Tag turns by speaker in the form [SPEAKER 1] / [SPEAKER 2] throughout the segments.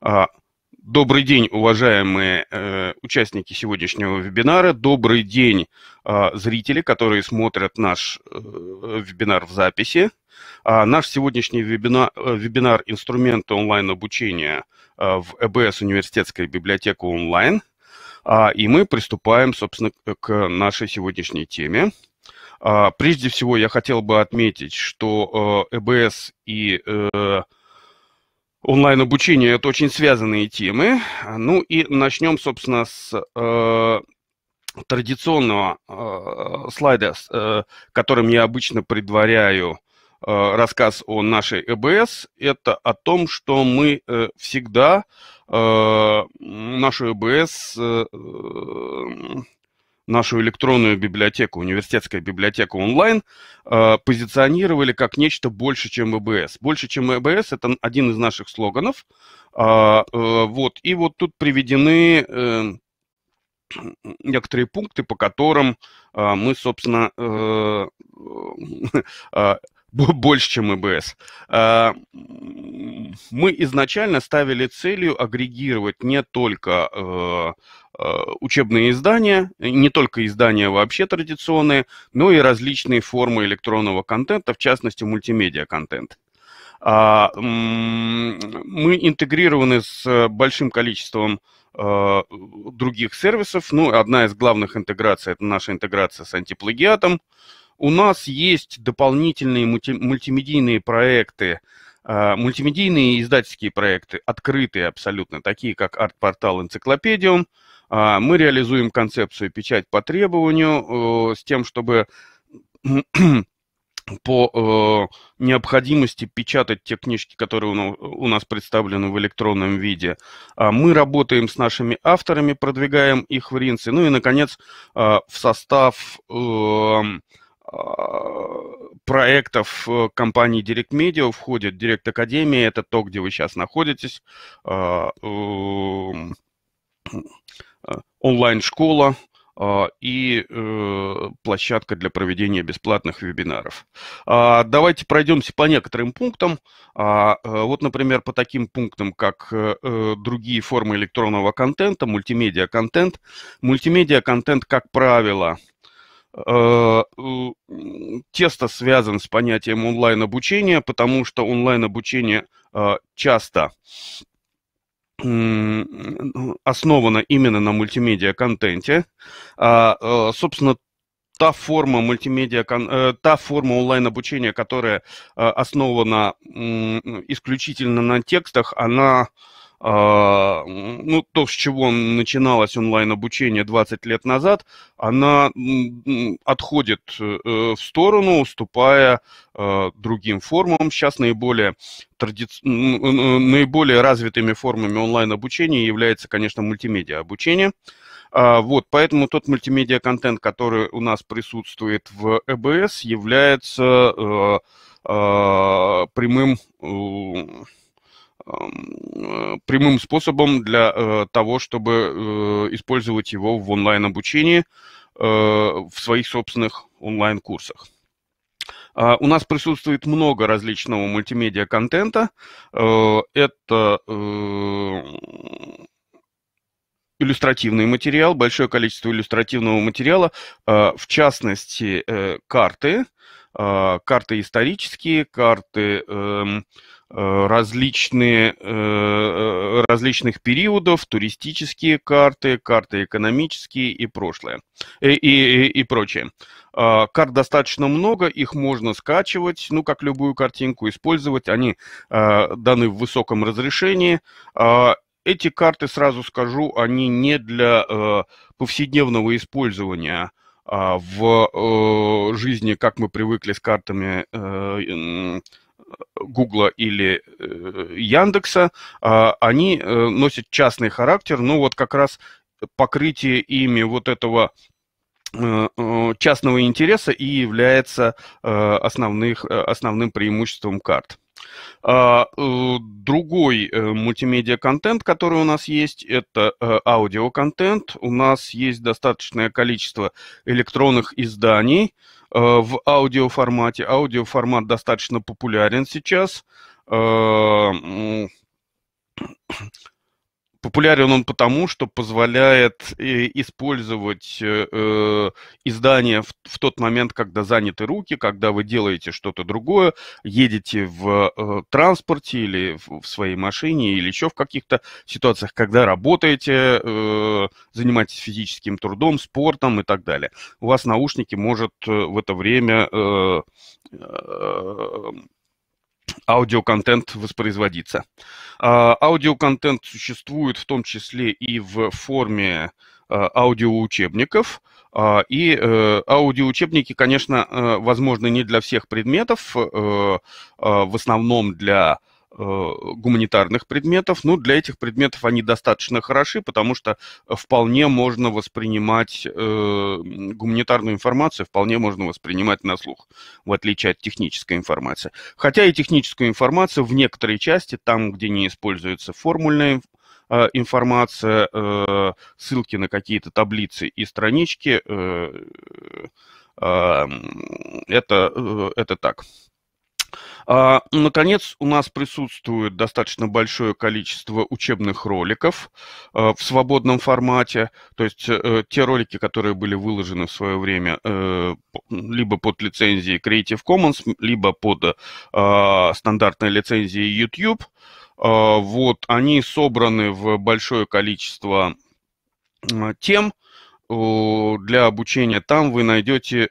[SPEAKER 1] А, добрый день, уважаемые э, участники сегодняшнего вебинара. Добрый день, а, зрители, которые смотрят наш э, вебинар в записи. А, наш сегодняшний э, вебинар, вебинар «Инструменты онлайн-обучения в ЭБС Университетской библиотеки онлайн». и мы приступаем, собственно, к нашей сегодняшней теме. прежде всего, я хотел бы отметить, что ЭБС и онлайн-обучение – это очень связанные темы. Ну и начнем, собственно, с э, традиционного э, слайда, с, э, которым я обычно предваряю э, рассказ о нашей ЭБС. Это о том, что мы э, всегда э, нашу ЭБС э, э нашу электронную библиотеку, университетская библиотека онлайн, э, позиционировали как нечто больше, чем ЭБС. Больше, чем ЭБС – это один из наших слоганов. А, э, вот. И вот тут приведены э, некоторые пункты, по которым мы, собственно, больше, чем ЭБС. А, мы изначально ставили целью агрегировать не только э, э, учебные издания, не только издания вообще традиционные, но и различные формы электронного контента, в частности мультимедиа-контент. А, мы интегрированы с большим количеством э, других сервисов. Ну, одна из главных интеграций – это наша интеграция с антиплагиатом. У нас есть дополнительные мульти мультимедийные проекты, а, мультимедийные издательские проекты, открытые абсолютно, такие как арт-портал «Энциклопедиум». А, мы реализуем концепцию «Печать по требованию» с тем, чтобы по э, необходимости печатать те книжки, которые у нас представлены в электронном виде. А мы работаем с нашими авторами, продвигаем их в Ринце. Ну и, наконец, э, в состав э, Э, проектов э, компании Direct Media входит Direct Academy, это то, где вы сейчас находитесь, э, онлайн-школа и площадка для проведения бесплатных вебинаров. А, давайте пройдемся по некоторым пунктам. А, вот, например, по таким пунктам, как другие формы электронного контента, мультимедиа-контент. Мультимедиа-контент, как правило, – Э, тесто связан с понятием онлайн-обучения, потому что онлайн-обучение э, часто основано именно на мультимедиа-контенте. А, э, собственно, та форма мультимедиа, та форма онлайн-обучения, которая основана исключительно на текстах, она а, ну, то, с чего начиналось онлайн-обучение 20 лет назад, она отходит э, э, в сторону, уступая э, другим формам. Сейчас наиболее, тради... наиболее развитыми формами онлайн-обучения является, конечно, мультимедиа-обучение. А, вот, поэтому тот мультимедиа-контент, который у нас присутствует в ЭБС, является прямым Э, прямым способом для э, того, чтобы э, использовать его в онлайн-обучении, в своих собственных онлайн-курсах. А, у нас присутствует много различного мультимедиа-контента. Это иллюстративный материал, большое количество иллюстративного материала, в частности, карты, а, карты исторические, карты эм, э, различные, э, различных периодов, туристические карты, карты экономические и прошлое, э, и, и, и прочее. А, карт достаточно много, их можно скачивать, ну, как любую картинку, использовать. Они а, даны в высоком разрешении. Эти карты, сразу скажу, они не для повседневного использования – а, в э, жизни, как мы привыкли с картами э, Гугла или э, Яндекса, а, они носят частный характер, но ну, вот как раз покрытие ими вот этого частного интереса и является основных, основным преимуществом карт. А, э, другой э, мультимедиа-контент, который у нас есть, это э, аудиоконтент. У нас есть достаточное количество электронных изданий в аудиоформате. Аудиоформат достаточно популярен сейчас Популярен он потому, что позволяет э, использовать э, э, издание в, тот момент, когда заняты руки, когда вы делаете что-то другое, едете в транспорте или в, своей машине или еще в каких-то ситуациях, когда работаете, занимаетесь физическим трудом, спортом и так далее. У вас наушники может в это время аудиоконтент воспроизводиться. А, аудиоконтент существует в том числе и в форме а, аудиоучебников. А, и э, аудиоучебники, конечно, э, возможны не для всех предметов, э, в основном для Э, гуманитарных предметов. Ну, для этих предметов они достаточно хороши, потому что вполне можно воспринимать э, гуманитарную информацию, вполне можно воспринимать на слух, в отличие от технической информации. Хотя и техническую информацию в некоторой части, там, где не используется формульная э, информация, э, ссылки на какие-то таблицы и странички, э, э, эм, это, э, это так. А, наконец, у нас присутствует достаточно большое количество учебных роликов а, в свободном формате, то есть э, те ролики, которые были выложены в свое время э, либо под лицензией Creative Commons, либо под э, а, стандартной лицензией YouTube. Вот, они собраны в большое количество тем, для обучения. Там вы найдете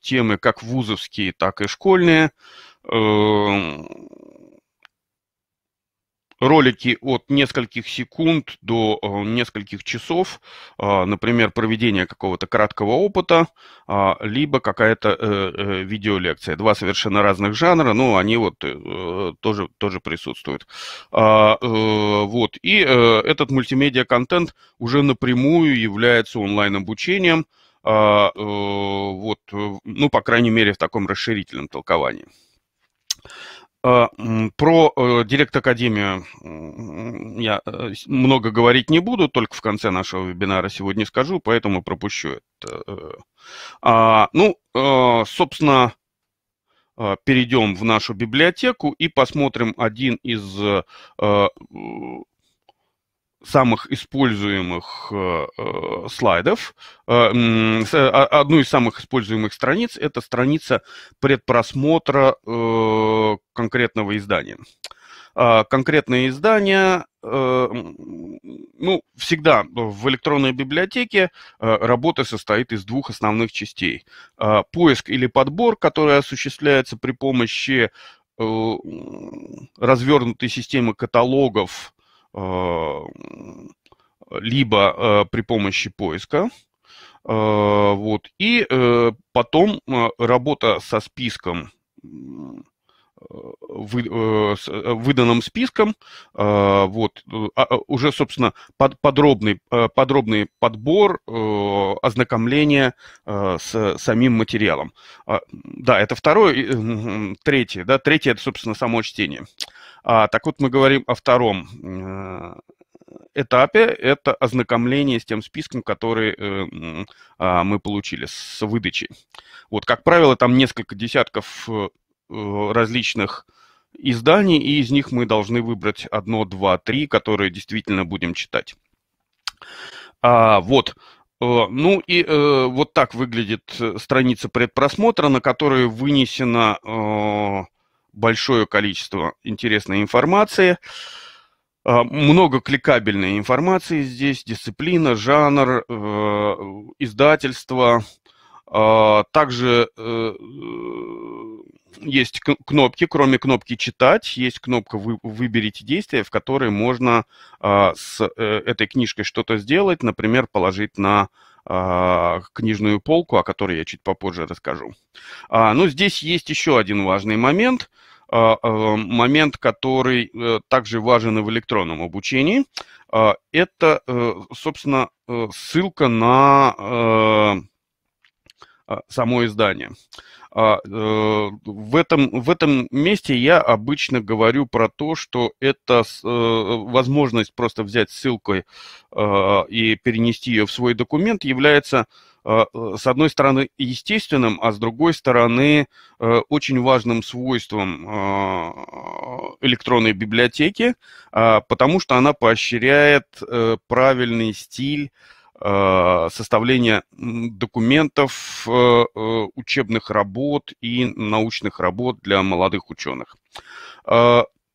[SPEAKER 1] темы как вузовские, так и школьные. Э, ролики от нескольких секунд до э, нескольких часов, э, например, проведение какого-то краткого опыта, либо какая-то видеолекция. Два совершенно разных жанра, но они вот тоже, тоже присутствуют. А, вот. И этот мультимедиа-контент уже напрямую является онлайн-обучением, а, вот, ну, по крайней мере, в таком расширительном толковании. А, про э, Директ Академию я э, много говорить не буду, только в конце нашего вебинара сегодня скажу, поэтому пропущу это. Э. А, ну, собственно, перейдем в нашу библиотеку и посмотрим один из самых используемых э, э слайдов, э, а, одну из самых используемых страниц, это страница предпросмотра э, конкретного издания. А, Конкретные издания, э, ну, всегда в электронной библиотеке работа состоит из двух основных частей. А, поиск или подбор, который осуществляется при помощи развернутой системы каталогов а, либо э, при помощи поиска, а, вот, и э, потом э, работа со списком вы, выданным списком, а, вот, уже, собственно, под, подробный, подробный подбор, ознакомление с самим материалом. Да, это второе, третье, да, третье – это, собственно, само чтение. А, так вот, мы говорим о втором э, этапе это ознакомление с тем списком, который э, э, мы получили с выдачи. Вот, как правило, там несколько десятков э, э, различных изданий, и из них мы должны выбрать одно, два, три, которые действительно будем читать. А, вот. Э, ну и э, вот так выглядит страница предпросмотра, на которой вынесена большое количество интересной информации, а, много кликабельной информации здесь, дисциплина, жанр, э, издательство. А, также э, есть кнопки, кроме кнопки «Читать», есть кнопка «Выберите действие», в которой можно а, с э, этой книжкой что-то сделать, например, положить на а, книжную полку, о которой я чуть попозже расскажу. А, Но ну, здесь есть еще один важный момент, а, момент, который э, также важен и в электронном обучении. Это, э, собственно, э, ссылка на само издание. А, э, в, этом, в этом месте я обычно говорю про то, что это э, возможность просто взять ссылкой э, и перенести ее в свой документ является, а, э, с одной стороны, естественным, а с другой стороны, э, очень важным свойством э, электронной библиотеки, э, потому что она поощряет э, правильный стиль Э, составления документов, э, э, учебных работ и научных работ для молодых ученых.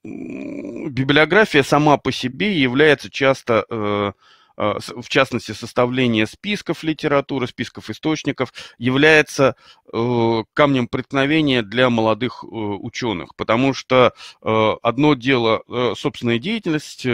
[SPEAKER 1] Библиография сама по себе является часто в частности, составление списков литературы, списков источников, является камнем преткновения для молодых ученых, потому что одно дело собственная деятельность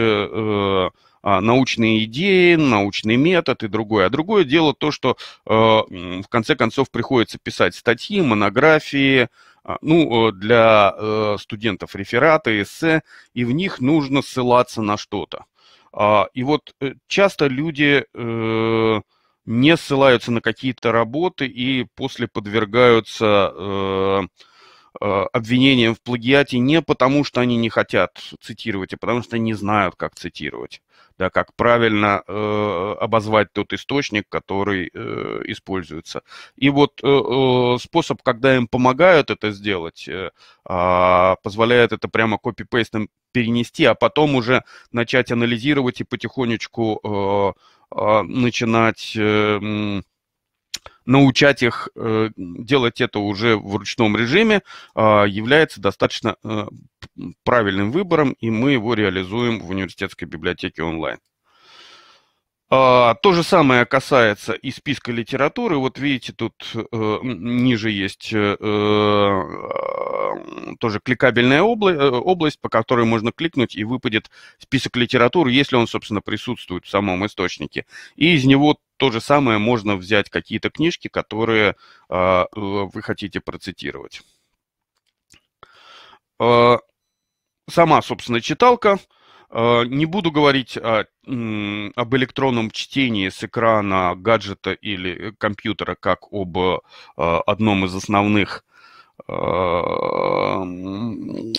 [SPEAKER 1] а, научные идеи, научный метод и другое. А другое дело то, что э, в конце концов приходится писать статьи, монографии, а, ну, э, для э, студентов рефераты, эссе, и в них нужно ссылаться на что-то. А, и вот часто люди не ссылаются на какие-то работы и после подвергаются обвинениям в плагиате не потому, что они не хотят цитировать, а потому что они не знают, как цитировать да, как правильно э, обозвать тот источник, который э, используется. И вот э, э способ, когда им помогают это сделать, э, а, позволяет это прямо копипейстом перенести, а потом уже начать анализировать и потихонечку э, э, начинать... Э, научать их э, делать это уже в ручном режиме а, является достаточно э, правильным выбором, и мы его реализуем в университетской библиотеке онлайн. А, то же самое касается и списка литературы. Вот видите, тут э, ниже есть э, э тоже кликабельная обла- область, по которой можно кликнуть, и выпадет список литературы, если он, собственно, присутствует в самом источнике. И из него то же самое можно взять какие-то книжки, которые а, э, вы хотите процитировать. Э, сама, собственно, читалка. Э, не буду говорить о, об электронном чтении с экрана гаджета или э, компьютера как об одном из основных Э,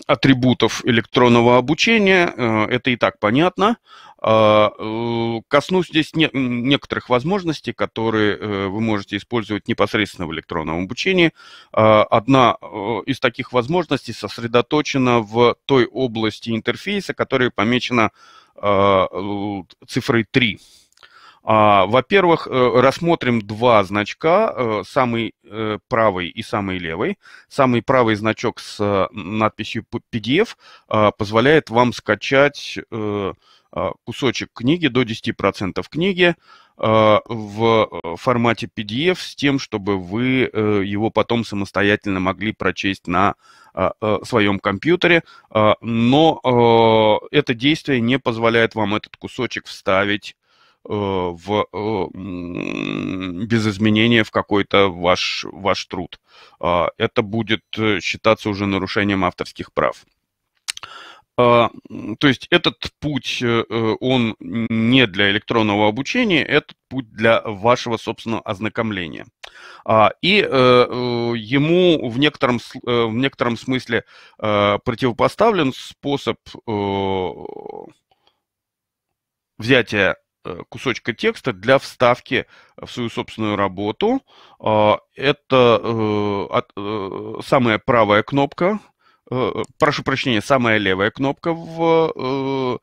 [SPEAKER 1] атрибутов электронного обучения, э, это и так понятно. А, э, коснусь здесь не, некоторых возможностей, которые вы можете использовать непосредственно в электронном обучении. А, одна из таких возможностей сосредоточена в той области интерфейса, которая помечена цифрой 3. А, во-первых, э, рассмотрим два значка, э, самый э, правый и самый левый. Самый правый значок с надписью PDF позволяет вам скачать кусочек книги, до 10% книги в формате PDF с тем, чтобы вы его потом самостоятельно могли прочесть на своем компьютере, но это действие не позволяет вам этот кусочек вставить Э, в, э, без изменения в какой-то ваш, ваш труд. А, это будет э, считаться уже нарушением авторских прав. А, то есть этот путь, он не для электронного обучения, этот путь для вашего собственного ознакомления. А, и ему в некотором, в некотором смысле противопоставлен способ взятия Э, кусочка текста для вставки в свою собственную работу. Э, это э, самая правая кнопка, прошу прощения, самая левая кнопка в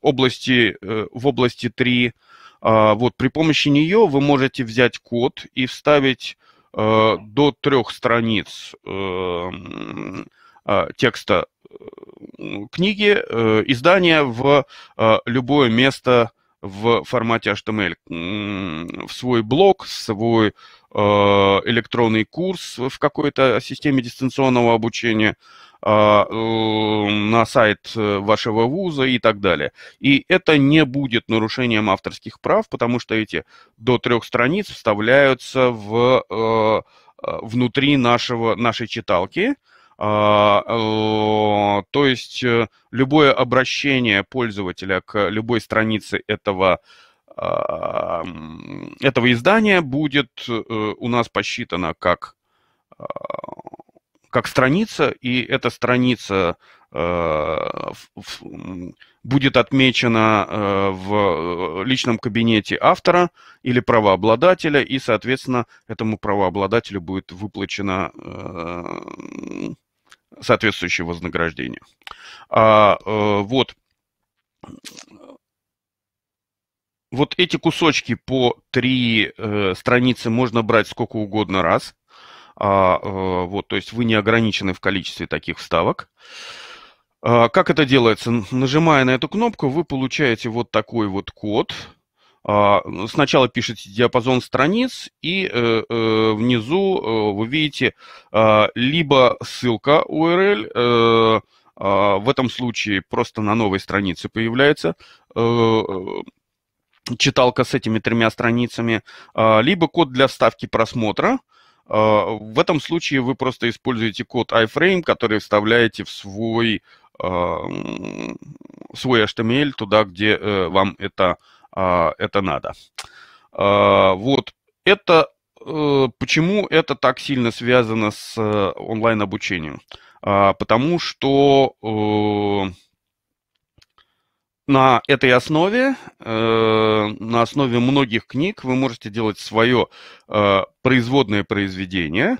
[SPEAKER 1] области, в области 3. А вот при помощи нее вы можете взять код и вставить до трех страниц текста книги, э, издания в э, любое место в формате HTML, в свой блог, свой э, электронный курс в какой-то системе дистанционного обучения, а, на сайт вашего вуза и так далее. И это не будет нарушением авторских прав, потому что эти до трех страниц вставляются в, внутри нашего, нашей читалки, а, э, то есть э, любое обращение пользователя к любой странице этого а, этого издания будет э, у нас посчитано как, а, как страница, и эта страница будет отмечена в личном кабинете автора или правообладателя, и, соответственно, этому правообладателю будет выплачена соответствующее вознаграждение. А, э, вот. Вот эти кусочки по три э, страницы можно брать сколько угодно раз. А, э, вот, то есть вы не ограничены в количестве таких вставок. А, как это делается? Нажимая на эту кнопку, вы получаете вот такой вот код. А, ну, сначала пишете диапазон страниц, и э, э, внизу э, вы видите а, либо ссылка URL, а, в этом случае просто на новой странице появляется читалка с этими тремя страницами, либо код для вставки просмотра. В этом случае вы просто используете код iframe, который вставляете в свой, свой HTML эм туда, где вам это нужно а, это надо. А, вот это э, почему это так сильно связано с э, онлайн-обучением? А, потому что э, на этой основе, на основе многих книг вы можете делать свое производное произведение,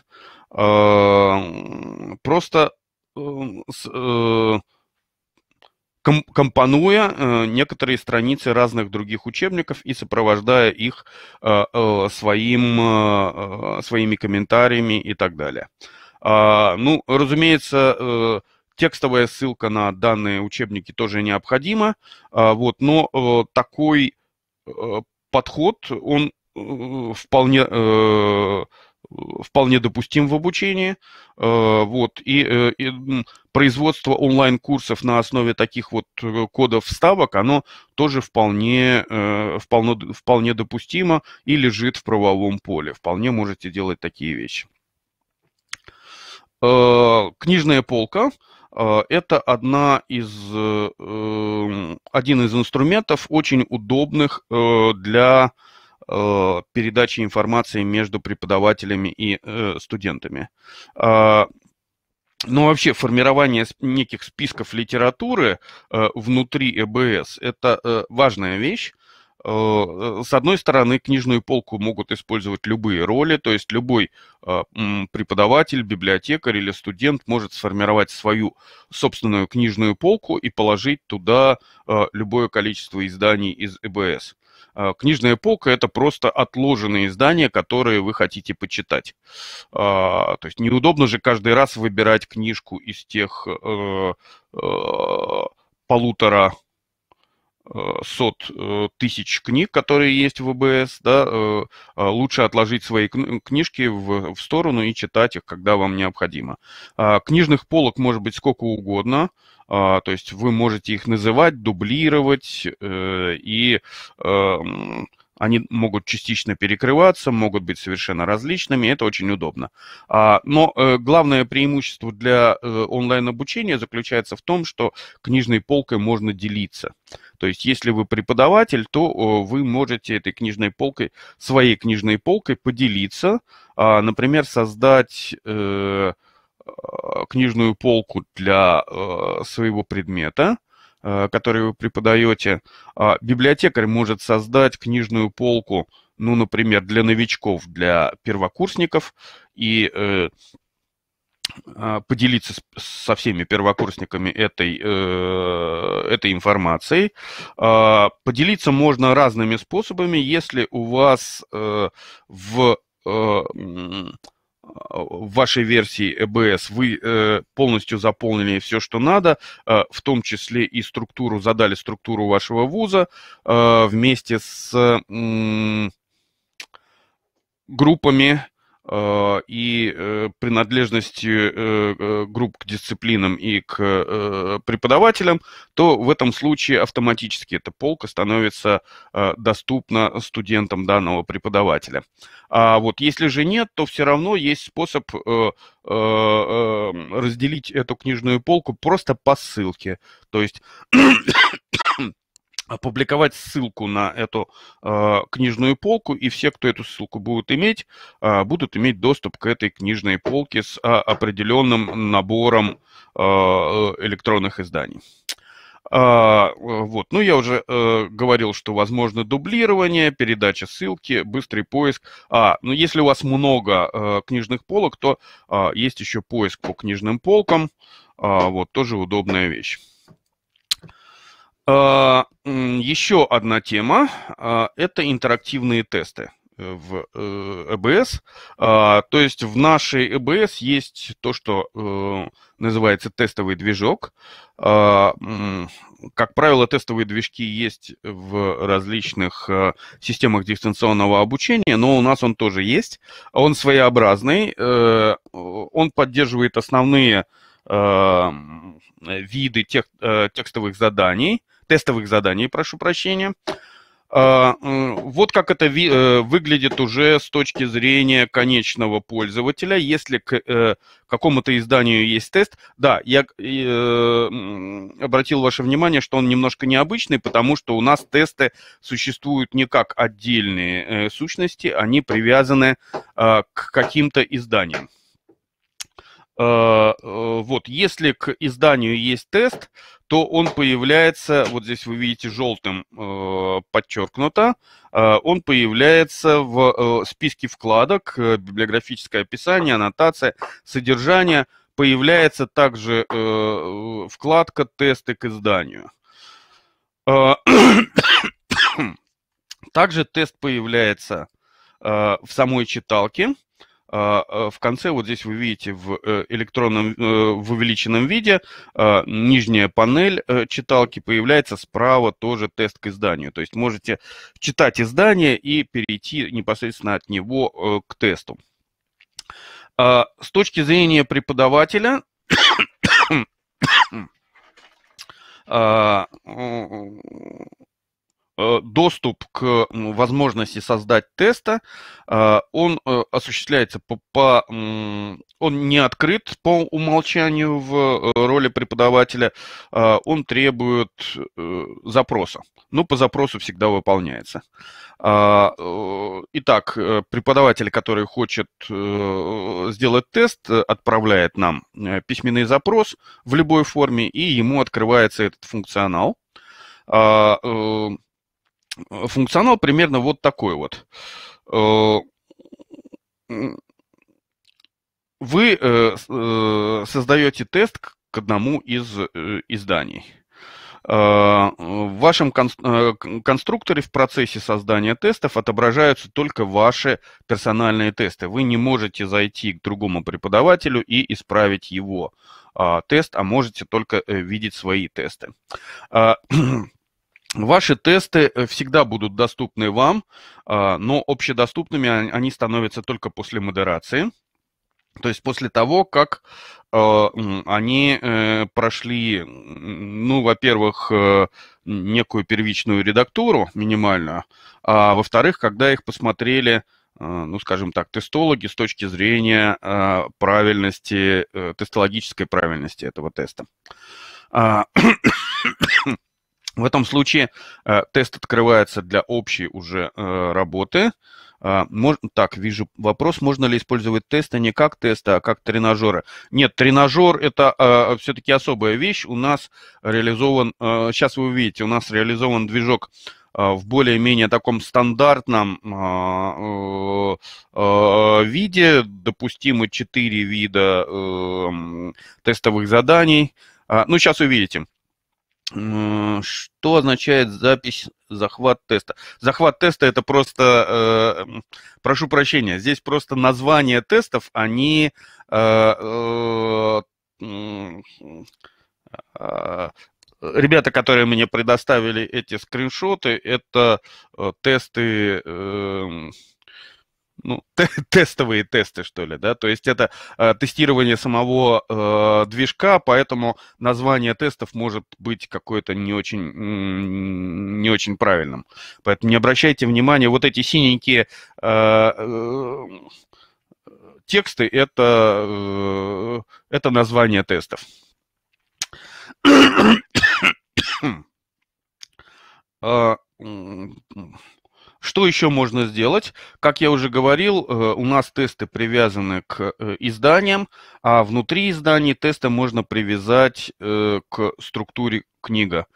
[SPEAKER 1] просто компонуя э, некоторые страницы разных других учебников и сопровождая их э, э, своим, своими комментариями и так далее. А, ну, разумеется, текстовая ссылка на данные учебники тоже необходима, а, вот, но такой подход, он вполне Э, вполне допустим в обучении. Э, вот. И, э, и производство онлайн-курсов на основе таких вот кодов вставок, оно тоже вполне, вполне, вполне допустимо и лежит в правовом поле. Вполне можете делать такие вещи. Книжная полка это одна из, один из инструментов очень удобных для Э, передачи информации между преподавателями и э, студентами. А, Но ну, вообще формирование неких списков литературы э, внутри ЭБС – это важная вещь, с одной стороны, книжную полку могут использовать любые роли, то есть любой преподаватель, библиотекарь или студент может сформировать свою собственную книжную полку и положить туда любое количество изданий из ЭБС. Э, книжная полка – это просто отложенные издания, которые вы хотите почитать. А, то есть неудобно же каждый раз выбирать книжку из тех э, э, полутора Э, сот э, тысяч книг, которые есть в ВБС, да, э, лучше отложить свои книжки в, в сторону и читать их, когда вам необходимо. А, книжных полок может быть сколько угодно, а, то есть вы можете их называть, дублировать и эм, они могут частично перекрываться, могут быть совершенно различными, это очень удобно. А, но э, главное преимущество для э, онлайн-обучения заключается в том, что книжной полкой можно делиться. То есть, если вы преподаватель, то вы можете этой книжной полкой, своей книжной полкой поделиться, а, например, создать э, а, книжную полку для своего предмета, Э, которые вы преподаете, а, библиотекарь может создать книжную полку, ну, например, для новичков, для первокурсников, и э, а, поделиться со всеми первокурсниками этой, э, этой информацией. А, поделиться можно разными способами, если у вас в в вашей версии ЭБС вы э, полностью заполнили все, что надо, э, в том числе и структуру, задали структуру вашего вуза э, вместе с группами Э, и э, принадлежности э, групп к дисциплинам и к преподавателям, то в этом случае автоматически эта полка становится доступна студентам данного преподавателя. А вот если же нет, то все равно есть способ разделить эту книжную полку просто по ссылке. То есть опубликовать ссылку на эту э, книжную полку, и все, кто эту ссылку будут иметь, э, будут иметь доступ к этой книжной полке с э, определенным набором э, электронных изданий. А, вот, ну я уже э, говорил, что возможно дублирование, передача ссылки, быстрый поиск. А, ну если у вас много э, книжных полок, то э, есть еще поиск по книжным полкам. Э, вот тоже удобная вещь. А, еще одна тема а, – это интерактивные тесты э, в э, ЭБС. А, то есть в нашей ЭБС есть то, что э, называется тестовый движок. Как правило, тестовые движки есть в различных системах дистанционного обучения, но у нас он тоже есть. Он своеобразный, он поддерживает основные виды текстовых заданий – тестовых заданий, прошу прощения. А, вот как это э, выглядит уже с точки зрения конечного пользователя. Если к э, какому-то изданию есть тест, да, я э, обратил ваше внимание, что он немножко необычный, потому что у нас тесты существуют не как отдельные сущности, они привязаны а, к каким-то изданиям. Э, э, вот, если к изданию есть тест, то он появляется, вот здесь вы видите желтым э, подчеркнуто, он появляется в списке вкладок, библиографическое описание, аннотация, содержание. Появляется также вкладка «Тесты к изданию». Также тест появляется в самой читалке – а, а, в конце вот здесь вы видите в э, электронном, э, в увеличенном виде а, нижняя панель э, читалки появляется справа тоже тест к изданию. То есть можете читать издание и перейти непосредственно от него к тесту. С точки зрения преподавателя, Э, доступ к возможности создать теста, а, он э, осуществляется по, по он не открыт по умолчанию в э, роли преподавателя, а, он требует запроса. но ну, по запросу всегда выполняется. А, итак, преподаватель, который хочет сделать тест, отправляет нам письменный запрос в любой форме, и ему открывается этот функционал Э, функционал примерно вот такой вот. Э, вы э, создаете тест к одному из изданий. В вашем конструкторе в процессе создания тестов отображаются только ваши персональные тесты. Вы не можете зайти к другому преподавателю и исправить его а, тест, а можете только видеть свои тесты. Ваши тесты э, всегда будут доступны вам, а, но общедоступными они становятся только после модерации. То есть после того, как э, они э, прошли, ну, во-первых, э, некую первичную редактуру минимальную, а во-вторых, когда их посмотрели, э, ну, скажем так, тестологи с точки зрения э, правильности, э, тестологической правильности этого теста. В этом случае э, тест открывается для общей уже э, работы. Э, мож, так, вижу вопрос, можно ли использовать тесты а не как тесты, а как тренажеры. Нет, тренажер это э, все-таки особая вещь. У нас реализован, э, сейчас вы увидите, у нас реализован движок э, в более-менее таком стандартном э, э, виде. Допустимы 4 вида тестовых заданий. А, ну, сейчас увидите. Что означает запись захват теста? Захват теста это просто, э, прошу прощения, здесь просто названия тестов, они э, э, а, ребята, которые мне предоставили эти скриншоты, это э, тесты э, ну, те тестовые тесты, что ли, да, то есть это э, тестирование самого э, движка, поэтому название тестов может быть какое-то не очень, не очень правильным. Поэтому не обращайте внимания, вот эти синенькие э, э, тексты, это, э, это название тестов. Uh, Что еще можно сделать? Как я уже говорил, э, у нас тесты привязаны к э, изданиям, а внутри изданий тесты можно привязать э, к структуре книга,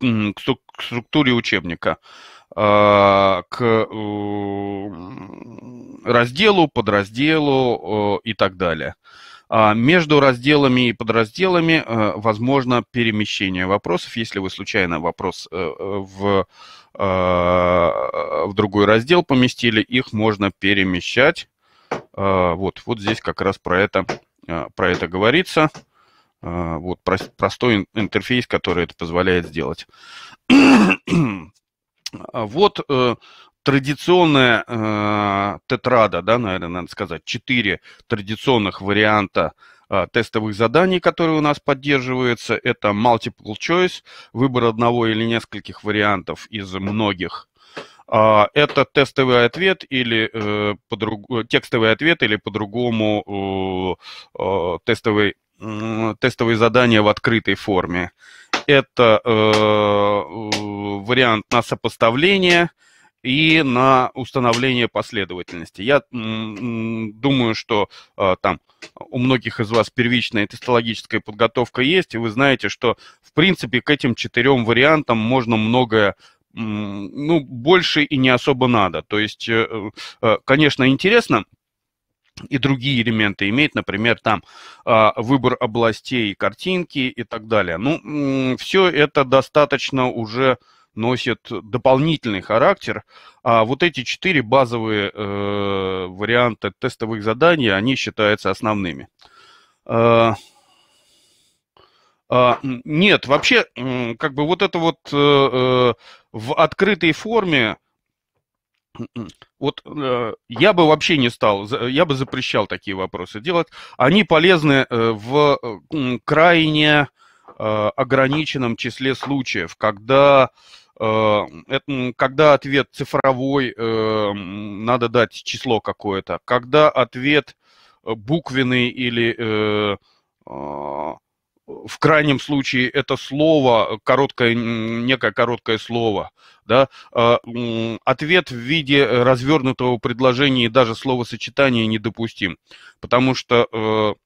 [SPEAKER 1] к структуре учебника, а, к разделу, подразделу и так далее. А между разделами и подразделами возможно перемещение вопросов. Если вы случайно вопрос в Э, в другой раздел поместили, их можно перемещать. Э, вот, вот здесь как раз про это, э, про это говорится. Вот простой интерфейс, который это позволяет сделать. Вот традиционная тетрада, да, наверное, надо сказать, четыре традиционных варианта Э, тестовых заданий, которые у нас поддерживаются. Это multiple choice, выбор одного или нескольких вариантов из многих. А, это тестовый ответ или э, по э, текстовый ответ или по-другому э, тестовые тестовые задания в открытой форме. Это вариант на сопоставление – и на установление последовательности. Я думаю, что а, там у многих из вас первичная тестологическая подготовка есть, и вы знаете, что в принципе к этим четырем вариантам можно многое ну, больше и не особо надо. То есть, э, э, э, конечно, интересно, и другие элементы иметь, например, там а, выбор областей, картинки и так далее. Ну, все это достаточно уже носит дополнительный характер. А вот эти четыре базовые э, варианта тестовых заданий, они считаются основными. Э, э, нет, вообще, как бы вот это вот э, э в открытой форме, вот э, я бы вообще не стал, я бы запрещал такие вопросы делать. Они полезны э, в крайне э, ограниченном числе случаев, когда это, эм, когда ответ цифровой, э, надо дать число какое-то. Когда ответ э, буквенный или э, а, в крайнем случае это слово, короткое, некое короткое слово, да, ответ в виде развернутого предложения и даже словосочетания недопустим, потому что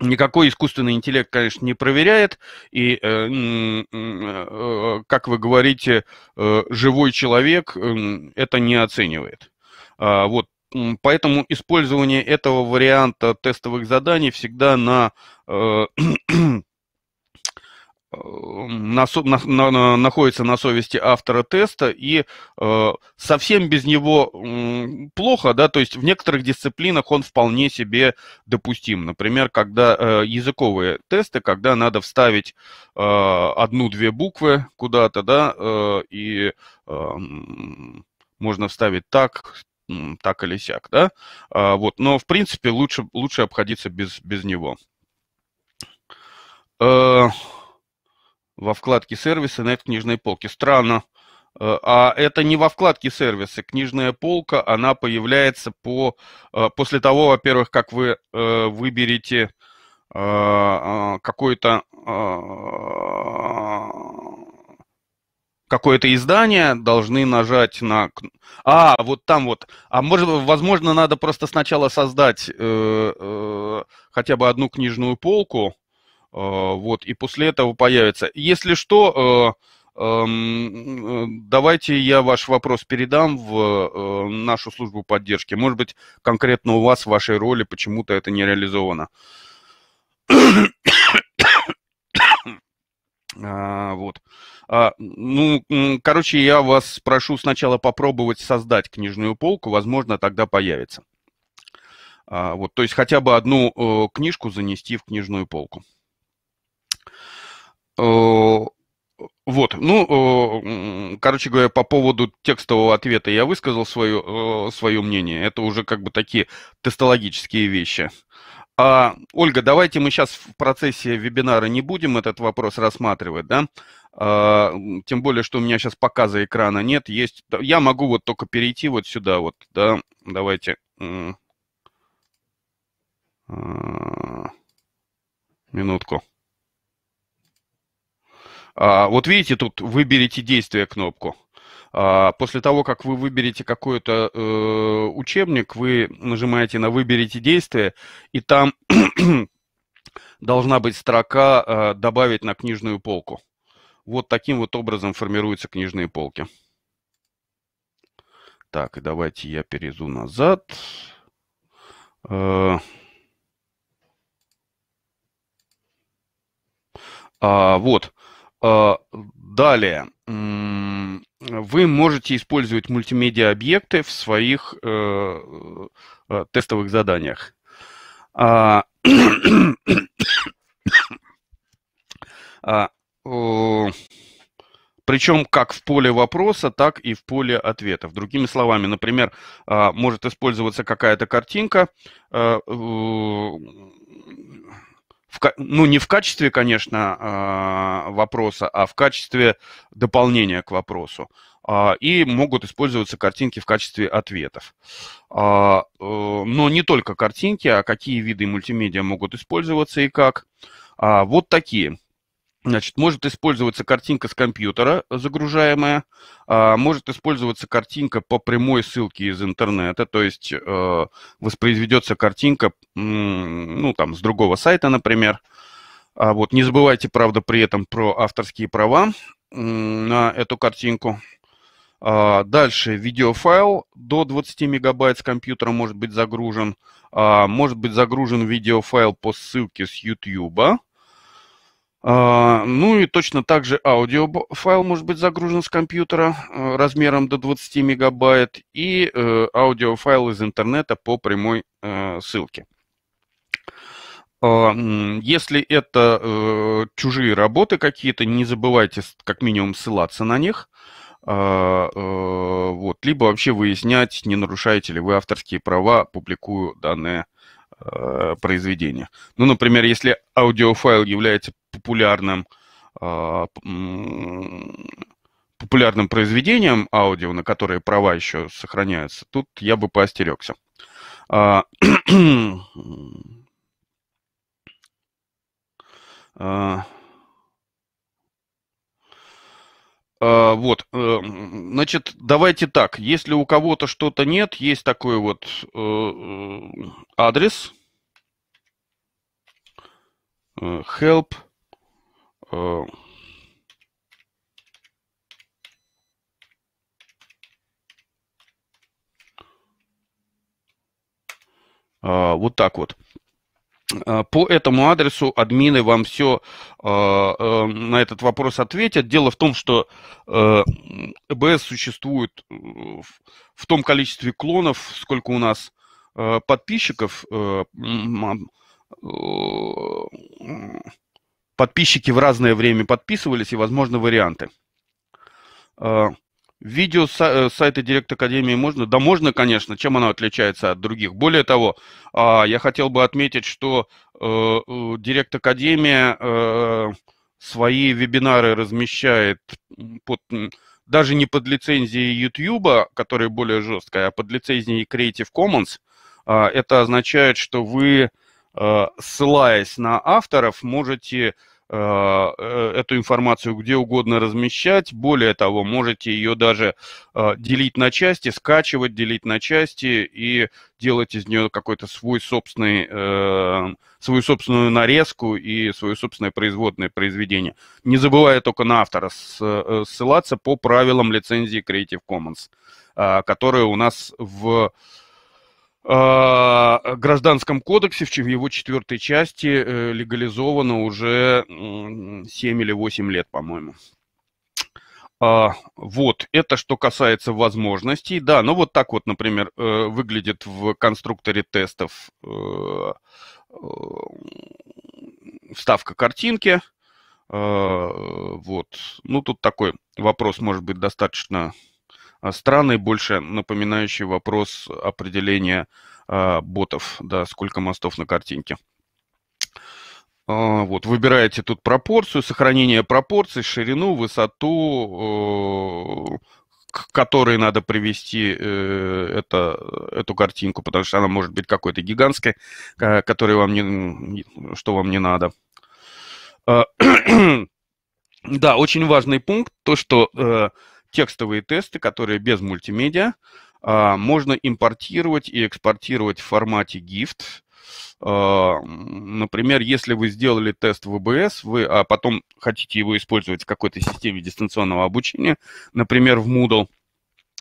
[SPEAKER 1] Никакой искусственный интеллект, конечно, не проверяет, и, э, э, э, как вы говорите, живой человек это не оценивает. А, вот поэтому использование этого варианта тестовых заданий всегда на на, на, на, находится на совести автора теста, и э, совсем без него э, плохо, да, то есть в некоторых дисциплинах он вполне себе допустим. Например, когда э, языковые тесты, когда надо вставить э, одну-две буквы куда-то, да, э, и э, можно вставить так, так или сяк, да, э, вот, но в принципе лучше, лучше обходиться без, без него. Э, во вкладке сервисы нет книжной полки. Странно. Э, а это не во вкладке сервисы. Книжная полка, она появляется по, э, после того, во-первых, как вы э, выберете какой-то какое-то издание, должны нажать на... А, вот там вот. А может, возможно, надо просто сначала создать э, э, хотя бы одну книжную полку, а, вот, и после этого появится. Если что, э, эм, э, давайте я ваш вопрос передам в э, нашу службу поддержки. Может быть, конкретно у вас, в вашей роли, почему-то это не реализовано. А, вот. А, ну, короче, я вас прошу сначала попробовать создать книжную полку, возможно, тогда появится. вот, то есть хотя бы одну книжку занести в книжную полку. Э, вот, ну, э, короче говоря, по поводу текстового ответа я высказал свое, э, свое мнение. Это уже как бы такие тестологические вещи. А, Ольга, давайте мы сейчас в процессе вебинара не будем этот вопрос рассматривать, да? А, тем более, что у меня сейчас показа экрана нет. Есть, я могу вот только перейти вот сюда вот, да? Давайте. А, минутку. А, вот видите, тут «Выберите действие» кнопку. А, после того, как вы выберете какой-то э, учебник, вы нажимаете на «Выберите действие», и там должна быть строка э, «Добавить на книжную полку». Вот таким вот образом формируются книжные полки. Так, и давайте я перейду назад. Э, а, вот. А, далее, вы можете использовать мультимедиа-объекты в своих э, э, тестовых заданиях. А, а, Причем как в поле вопроса, так и в поле ответов. Другими словами, например, может использоваться какая-то картинка, э, в, ну, не в качестве, конечно, а, вопроса, а в качестве дополнения к вопросу. А, и могут использоваться картинки в качестве ответов. А, э, но не только картинки, а какие виды мультимедиа могут использоваться и как. Вот такие. Значит, может использоваться картинка с компьютера, загружаемая, а, может использоваться картинка по прямой ссылке из интернета, то есть э, воспроизведется картинка, ну, там, с другого сайта, например. а Вот, не забывайте, правда, при этом про авторские права на эту картинку. А, дальше видеофайл до 20 мегабайт с компьютера может быть загружен. А, может быть загружен видеофайл по ссылке с YouTube. А, ну и точно так же аудиофайл может быть загружен с компьютера э, размером до 20 мегабайт и э, аудиофайл из интернета по прямой э, ссылке. А, если это чужие работы какие-то, не забывайте как минимум ссылаться на них. А, вот, либо вообще выяснять, не нарушаете ли вы авторские права, публикую данные Э, произведения. Ну, например, если аудиофайл является популярным, э, популярным произведением аудио, на которое права еще сохраняются, тут я бы поостерегся. А, а, А, вот, э, значит, давайте так. Если у кого-то что-то нет, есть такой вот э, э, адрес help а, вот так вот. Э, по этому адресу админы вам все э, э, на этот вопрос ответят. Дело в том, что э, ЭБС существует э, в, в том количестве клонов, сколько у нас э, подписчиков. Э, э, подписчики в разное время подписывались и, возможно, варианты. Э, Видео с э, сайта Директ Академии можно? Да можно, конечно. Чем оно отличается от других? Более того, а, я хотел бы отметить, что э, Директ Академия э, свои вебинары размещает под, даже не под лицензией YouTube, которая более жесткая, а под лицензией Creative Commons. А, это означает, что вы, ссылаясь на авторов, можете а, э, эту информацию где угодно размещать. Более того, можете ее даже а, делить на части, скачивать, делить на части и делать из нее какой-то свой собственный, э, свою собственную нарезку и свое собственное производное произведение. Не забывая только на автора э, ссылаться по правилам лицензии Creative Commons, а, которые у нас в а, Гражданском кодексе, в его четвертой части, э, легализовано уже 7 или 8 лет, по-моему. А, вот, это что касается возможностей. Да, ну вот так вот, например, э, выглядит в конструкторе тестов э, вставка картинки. А, вот, ну тут такой вопрос может быть достаточно а, страны, больше напоминающий вопрос определения а, ботов, да, сколько мостов на картинке. А, вот, выбираете тут пропорцию, сохранение пропорций, ширину, высоту, э, к которой надо привести э, это, эту картинку, потому что она может быть какой-то гигантской, э, которой вам не, что вам не надо. да, очень важный пункт, то, что э, текстовые тесты, которые без мультимедиа, а, можно импортировать и экспортировать в формате GIFT. А, например, если вы сделали тест в ВБС, вы, а потом хотите его использовать в какой-то системе дистанционного обучения, например, в Moodle,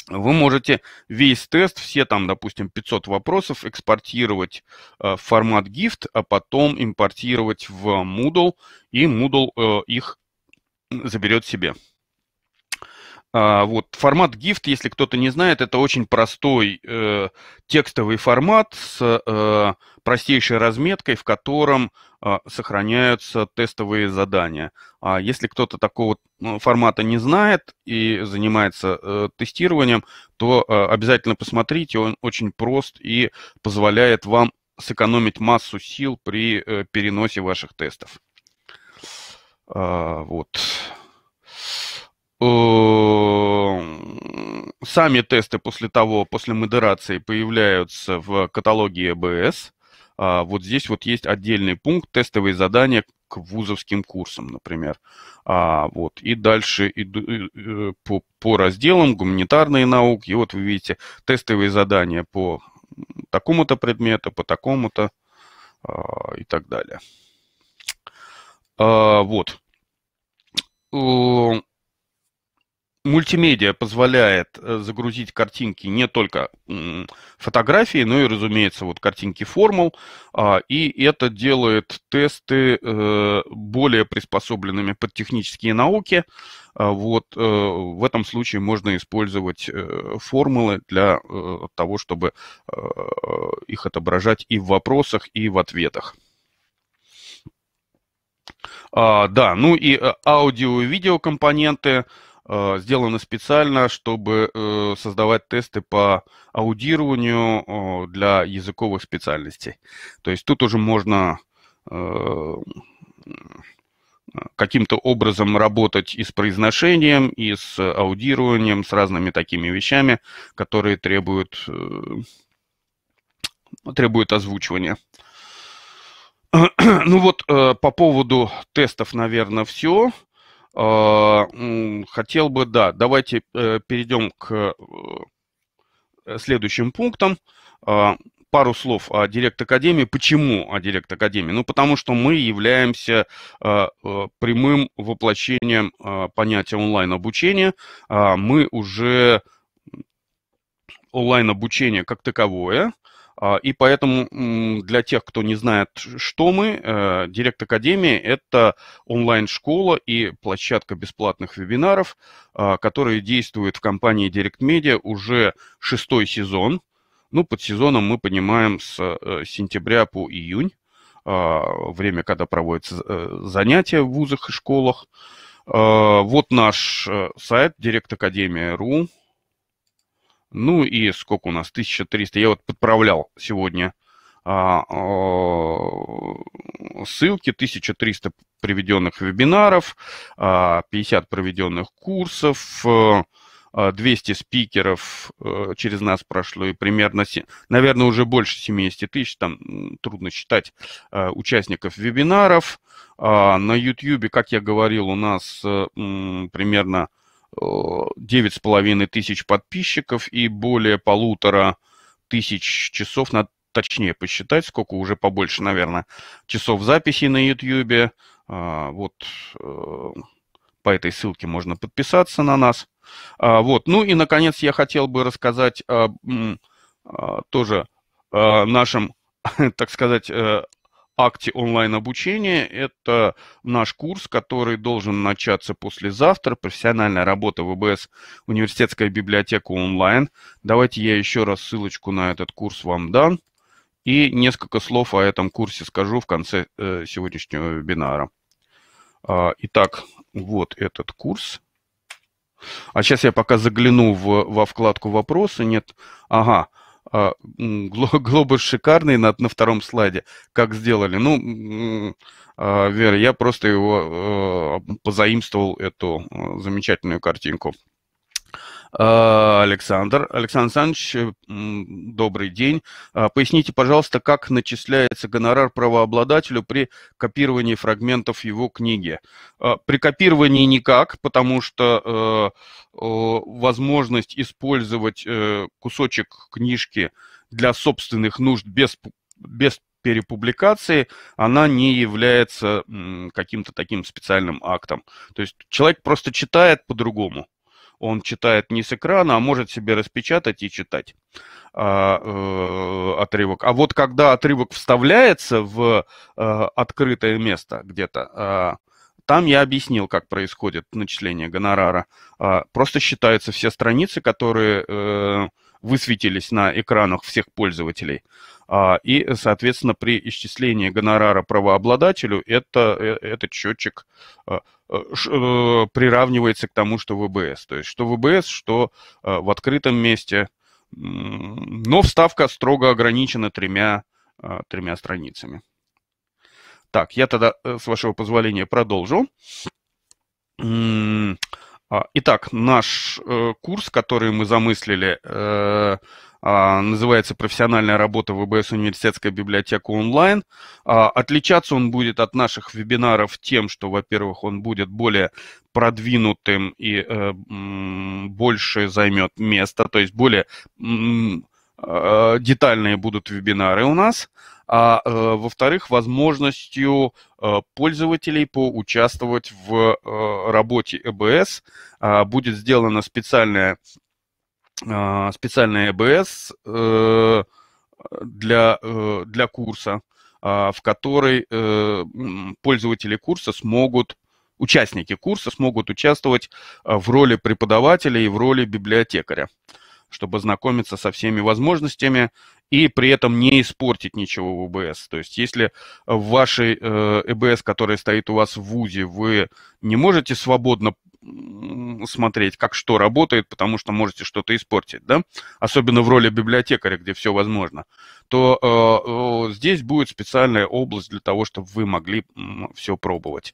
[SPEAKER 1] вы можете весь тест, все там, допустим, 500 вопросов экспортировать а, в формат GIFT, а потом импортировать в Moodle, и Moodle э, их заберет себе. А, вот формат GIFT, если кто-то не знает, это очень простой э, текстовый формат с э, простейшей разметкой, в котором э, сохраняются тестовые задания. А если кто-то такого ну, формата не знает и занимается э, тестированием, то э, обязательно посмотрите, он очень прост и позволяет вам сэкономить массу сил при э, переносе ваших тестов. А, вот. Э, сами тесты после того, после модерации появляются в каталоге ЭБС. А вот здесь вот есть отдельный пункт «Тестовые задания к вузовским курсам», например. А вот. И дальше иду, э, э, по, по разделам «Гуманитарные науки». И вот вы видите тестовые задания по такому-то предмету, по такому-то а, и так далее. Вот Мультимедиа позволяет э, загрузить картинки не только фотографии, но и, разумеется, вот картинки формул, а, и это делает тесты э, более приспособленными под технические науки. А, вот э, в этом случае можно использовать формулы для того, чтобы их отображать и в вопросах, и в ответах. А, да, ну и аудио и видео компоненты – Э, сделано специально, чтобы э, создавать тесты по аудированию для языковых специальностей. То есть тут уже можно э, каким-то образом работать и с произношением, и с аудированием, с разными такими вещами, которые требуют, требуют озвучивания. Ну вот, по поводу тестов, наверное, все. А, хотел бы, да, давайте э, перейдем к э, следующим пунктам. А, пару слов о Директ Академии. Почему о Директ Академии? Ну, потому что мы являемся а, э, прямым воплощением понятия онлайн-обучения. Мы уже онлайн-обучение как таковое а, и поэтому для тех, кто не знает, что мы, э, Директ Академия – это онлайн-школа и площадка бесплатных вебинаров, а, которые действуют в компании Директ Media уже шестой сезон. Ну, под сезоном мы понимаем с э, сентября по июнь, а, время, когда проводятся э, занятия в вузах и школах. Вот наш сайт directacademia.ru, ну и сколько у нас? 1300. Я вот подправлял сегодня а, а ссылки. 1300 проведенных вебинаров, 50 а, проведенных курсов, 200 а, спикеров э, через нас прошло, и примерно, наверное, уже больше 70 тысяч, там трудно считать, э, участников вебинаров. На YouTube, как я говорил, у нас э, примерно девять с половиной тысяч подписчиков и более полутора тысяч часов, на точнее посчитать, сколько уже побольше, наверное, часов записи на YouTube. А, вот э, по этой ссылке можно подписаться на нас. А, вот. Ну и, наконец, я хотел бы рассказать а, тоже нашим, так сказать, э, акте онлайн-обучения. Это наш курс, который должен начаться послезавтра. Профессиональная работа ВБС, университетская библиотека онлайн. Давайте я еще раз ссылочку на этот курс вам дам. И несколько слов о этом курсе скажу в конце э, сегодняшнего вебинара. А, итак, вот этот курс. А сейчас я пока загляну в, во вкладку «Вопросы». Нет. Ага. А, глобус шикарный на, на втором слайде, как сделали. Ну, а, Вера, я просто его э, позаимствовал, эту э, замечательную картинку. А, Александр. Александр Александрович, э, добрый день. А, поясните, пожалуйста, как начисляется гонорар правообладателю при копировании фрагментов его книги? А, при копировании никак, потому что э, возможность использовать э, кусочек книжки для собственных нужд без, без перепубликации, она не является каким-то таким специальным актом. То есть человек просто читает по-другому. Он читает не с экрана, а может себе распечатать и читать а, э, отрывок. А вот когда отрывок вставляется в э, открытое место где-то, э, там я объяснил, как происходит начисление гонорара. Э, просто считаются все страницы, которые... Э, высветились на экранах всех пользователей. А, и, соответственно, при исчислении гонорара правообладателю это, э, этот счетчик а, э, э, приравнивается к тому, что ВБС. То есть что ВБС, что а, в открытом месте. Но вставка строго ограничена тремя, тремя страницами. Так, я тогда, с вашего позволения, продолжу. А, итак, наш э, курс, который мы замыслили, э, а, называется «Профессиональная работа в ВБС Университетская библиотека онлайн». А, отличаться он будет от наших вебинаров тем, что, во-первых, он будет более продвинутым и э, больше займет места, то есть более детальные будут вебинары у нас – а э, во-вторых, возможностью э, пользователей поучаствовать в э, работе ЭБС. А, будет сделана специальная, специальная ЭБС для, для курса, а, в которой пользователи курса смогут участники курса смогут участвовать а, в роли преподавателя и в роли библиотекаря чтобы знакомиться со всеми возможностями и при этом не испортить ничего в ЭБС. То есть если в вашей э, ЭБС, которая стоит у вас в ВУЗе, вы не можете свободно смотреть, как что работает, потому что можете что-то испортить, да, особенно в роли библиотекаря, где все возможно, то э, здесь будет специальная область для того, чтобы вы могли все пробовать.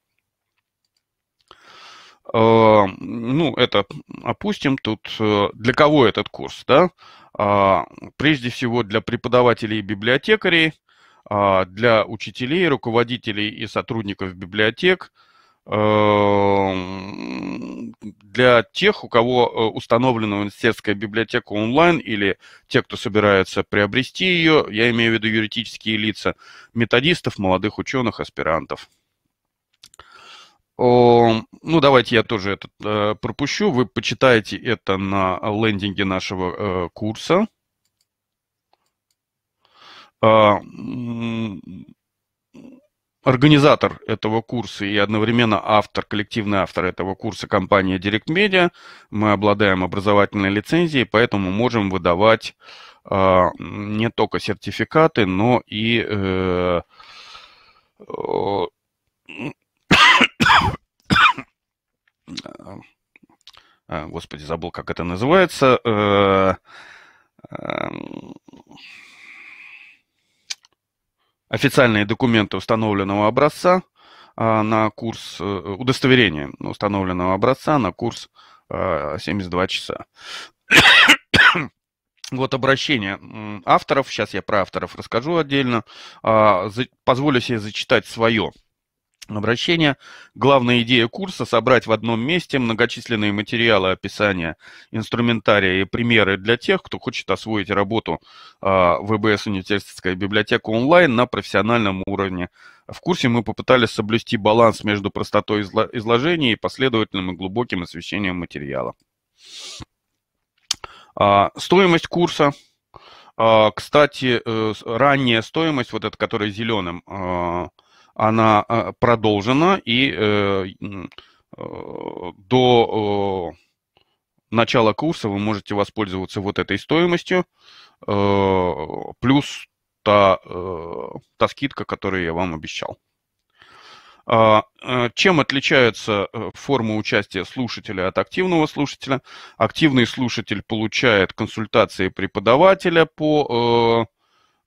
[SPEAKER 1] Э, ну, это опустим тут, э, для кого этот курс, да? А, прежде всего для преподавателей и библиотекарей, а, для учителей, руководителей и сотрудников библиотек, эм, для тех, у кого э, установлена университетская библиотека онлайн или те, кто собирается приобрести ее, я имею в виду юридические лица, методистов, молодых ученых, аспирантов. Ну, давайте я тоже это э, пропущу. Вы почитаете это на лендинге нашего э, курса. А, организатор этого курса и одновременно автор, коллективный автор этого курса компания Direct Media. Мы обладаем образовательной лицензией, поэтому можем выдавать а, не только сертификаты, но и э, а, господи, забыл, как это называется, э, эм, официальные документы установленного образца а, на курс э, удостоверение установленного образца на курс 72 э, часа. Вот обращение авторов, сейчас я про авторов расскажу отдельно, а, позволю себе зачитать свое обращения. Главная идея курса – собрать в одном месте многочисленные материалы описания, инструментария и примеры для тех, кто хочет освоить работу а, ВБС университетская библиотека онлайн на профессиональном уровне. В курсе мы попытались соблюсти баланс между простотой изложения и последовательным и глубоким освещением материала. А, стоимость курса а, кстати, э, ранняя стоимость, вот эта, которая зеленым она э, продолжена, и э, э, до начала курса вы можете воспользоваться вот этой стоимостью, плюс та, та скидка, которую я вам обещал. А, чем отличается форма участия слушателя от активного слушателя? Активный слушатель получает консультации преподавателя по,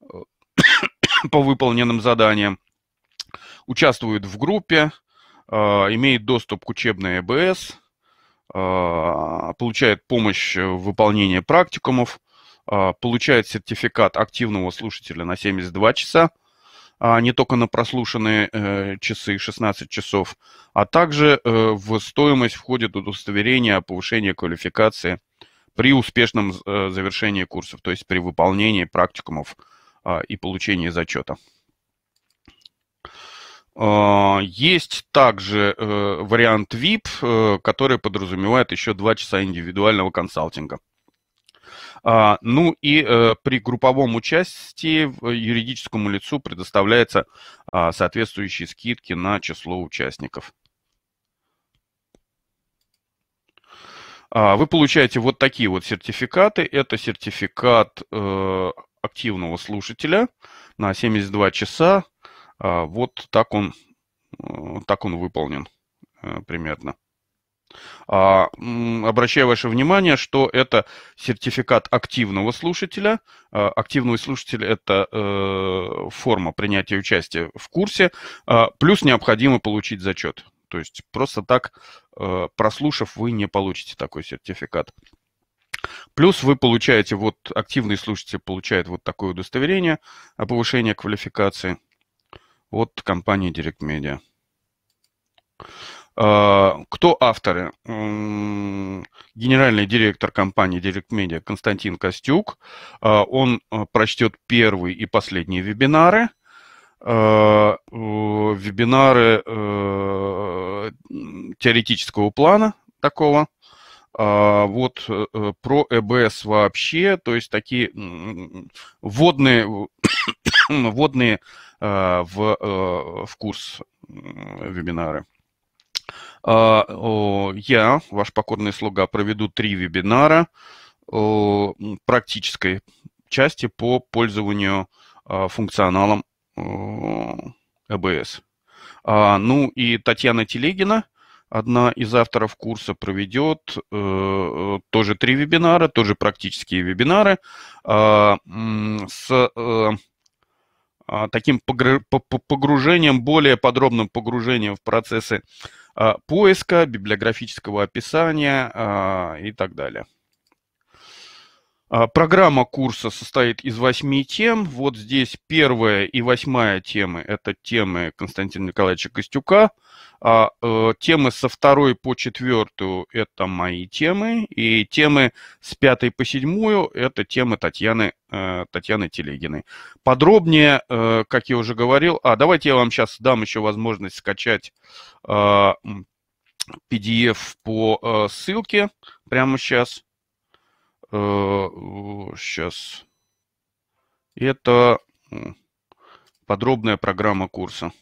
[SPEAKER 1] по выполненным заданиям участвует в группе, э, имеет доступ к учебной ЭБС, э, получает помощь в выполнении практикумов, э, получает сертификат активного слушателя на 72 часа, а не только на прослушанные часы 16 часов, а также в стоимость входит удостоверение о повышении квалификации при успешном завершении курсов, то есть при выполнении практикумов и получении зачета. А, есть также э, вариант VIP, э, который подразумевает еще 2 часа индивидуального консалтинга. А, ну и э, при групповом участии юридическому лицу предоставляются а, соответствующие скидки на число участников. Вы получаете вот такие вот сертификаты. Это сертификат активного слушателя на 72 часа а, вот так он, э, так он выполнен э, примерно. А, обращаю ваше внимание, что это сертификат активного слушателя. А, активный слушатель – это э, форма принятия участия в курсе, а, плюс необходимо получить зачет. То есть просто так, э, прослушав, вы не получите такой сертификат. Плюс вы получаете, вот активный слушатель получает вот такое удостоверение о повышении квалификации – от компании Direct Media. А, кто авторы? Генеральный директор компании Direct Media Константин Костюк. А, он а, прочтет первый и последний вебинары. Вебинары э, теоретического плана такого. Вот э, э, про ЭБС вообще, то есть такие вводные вводные э, в, э, в курс вебинары. А, я, ваш покорный слуга, проведу три вебинара практической части по пользованию а, функционалом ЭБС. А, ну и Татьяна Телегина, одна из авторов курса, проведет э, тоже три вебинара, тоже практические вебинары с а, таким погружением, более подробным погружением в процессы а, поиска, библиографического описания а, и так далее. А, программа курса состоит из восьми тем. Вот здесь первая и восьмая темы – это темы Константина Николаевича Костюка. А, э, темы со второй по четвертую – это мои темы. И темы с пятой по седьмую – это темы Татьяны, э, Татьяны Телегиной. Подробнее, э, как я уже говорил… А, давайте я вам сейчас дам еще возможность скачать PDF а, по э, ссылке прямо сейчас. Сейчас. Э, Это подробная программа курса.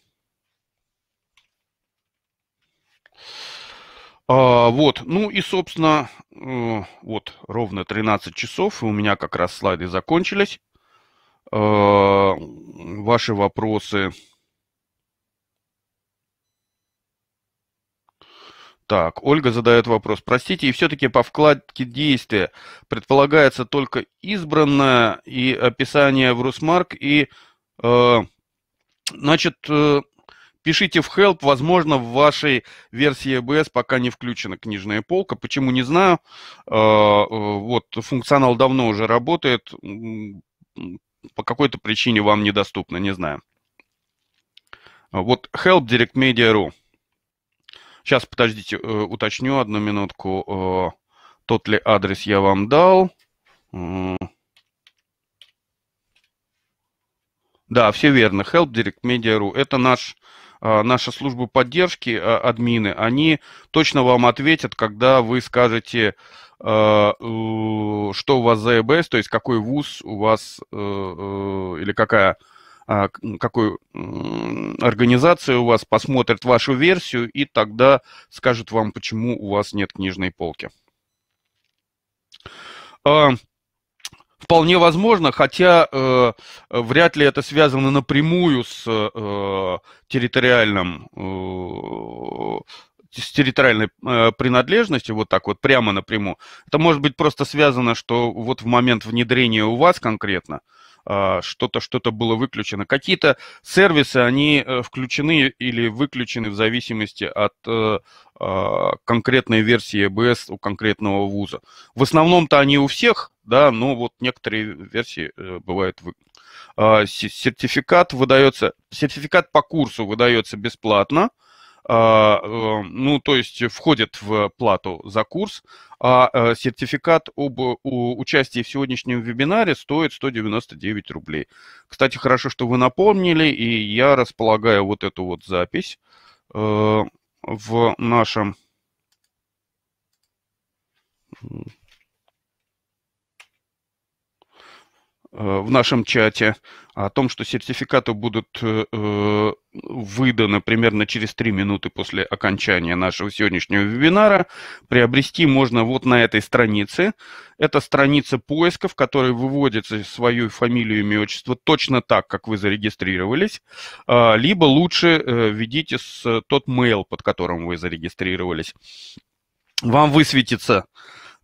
[SPEAKER 1] А, вот, ну и, собственно, э, вот ровно 13 часов, и у меня как раз слайды закончились. Э, ваши вопросы Так, Ольга задает вопрос. Простите, и все-таки по вкладке действия предполагается только избранное и описание в Русмарк. И, э, значит, э, пишите в help, возможно, в вашей версии EBS пока не включена книжная полка. Почему, не знаю. Э, э, вот, функционал давно уже работает. По какой-то причине вам недоступно, не знаю. Э, вот help direct media.ru. Сейчас, подождите, э, уточню одну минутку. Э, тот ли адрес я вам дал? Да, все верно. Help Direct Media.ru. Это наш, э, наша служба поддержки, админы. Они точно вам ответят, когда вы скажете, что у вас за ЭБС, то есть какой вуз у вас или какая а, Какую организацию у вас, посмотрят вашу версию и тогда скажут вам, почему у вас нет книжной полки. А, вполне возможно, хотя э, вряд ли это связано напрямую с э, территориальным э, с территориальной э, принадлежностью, вот так вот прямо напрямую. Это может быть просто связано, что вот в момент внедрения у вас конкретно э, а, что-то что-то было выключено. Какие-то сервисы, они э, включены или выключены в зависимости от э, а, конкретной версии ЭБС у конкретного вуза. В основном-то они у всех, да, но вот некоторые версии э, бывают выключены. А, сертификат выдается, сертификат по курсу выдается бесплатно – а, э, ну, то есть входит в плату за курс, а э, сертификат об участии в сегодняшнем вебинаре стоит 199 рублей. Кстати, хорошо, что вы напомнили, и я располагаю вот эту вот запись э, в нашем... Э, в нашем чате о том, что сертификаты будут э, э, выданы примерно через 3 минуты после окончания нашего сегодняшнего вебинара. Приобрести можно вот на этой странице. Это страница поиска, в которой выводится свою фамилию, имя, отчество точно так, как вы зарегистрировались. А, либо лучше введите тот mail, под которым вы зарегистрировались. Вам высветится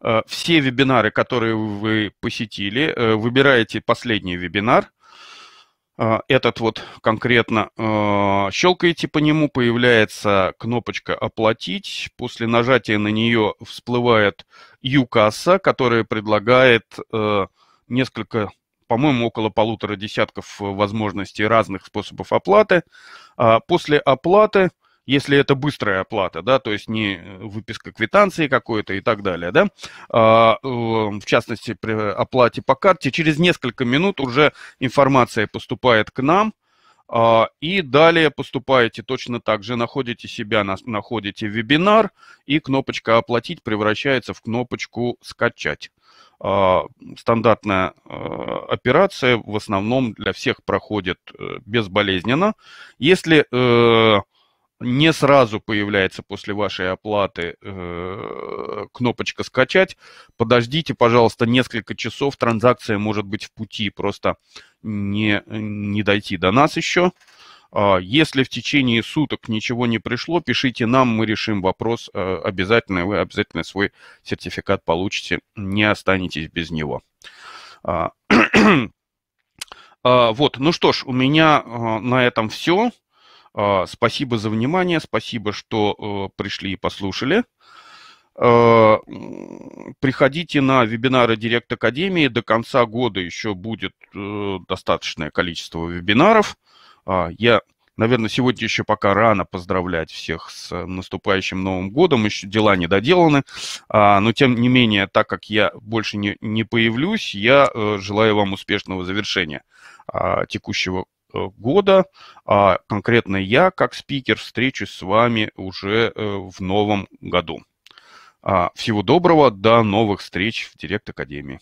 [SPEAKER 1] Э, все вебинары, которые вы посетили, э, выбираете последний вебинар, э, этот вот конкретно щелкаете по нему, появляется кнопочка «Оплатить». После нажатия на нее всплывает «Юкасса», которая предлагает несколько, по-моему, около полутора десятков возможностей разных способов оплаты. А после оплаты – если это быстрая оплата, да, то есть не э, выписка квитанции какой-то и так далее, да, а, э, в частности, при э, оплате по карте, через несколько минут уже информация поступает к нам, а, и далее поступаете точно так же, находите себя, находите вебинар, и кнопочка «Оплатить» превращается в кнопочку «Скачать». А, стандартная а, операция в основном для всех проходит безболезненно. Если не сразу появляется после вашей оплаты э, кнопочка «Скачать». Подождите, пожалуйста, несколько часов. Транзакция может быть в пути, просто не, не дойти до нас еще. А, если в течение суток ничего не пришло, пишите нам, мы решим вопрос э, обязательно, вы обязательно свой сертификат получите, не останетесь без него. А, а, вот, ну что ж, у меня на этом все. А, спасибо за внимание, спасибо, что э, пришли и послушали. А, приходите на вебинары Директ Академии. До конца года еще будет э, достаточное количество вебинаров. А, я, наверное, сегодня еще пока рано поздравлять всех с э, наступающим Новым годом. Еще дела не доделаны. Но, тем не менее, так как я больше не, не появлюсь, я желаю вам успешного завершения текущего Э, года, а конкретно я, как спикер, встречусь с вами уже э, в новом году. А, всего доброго, до новых встреч в Директ Академии.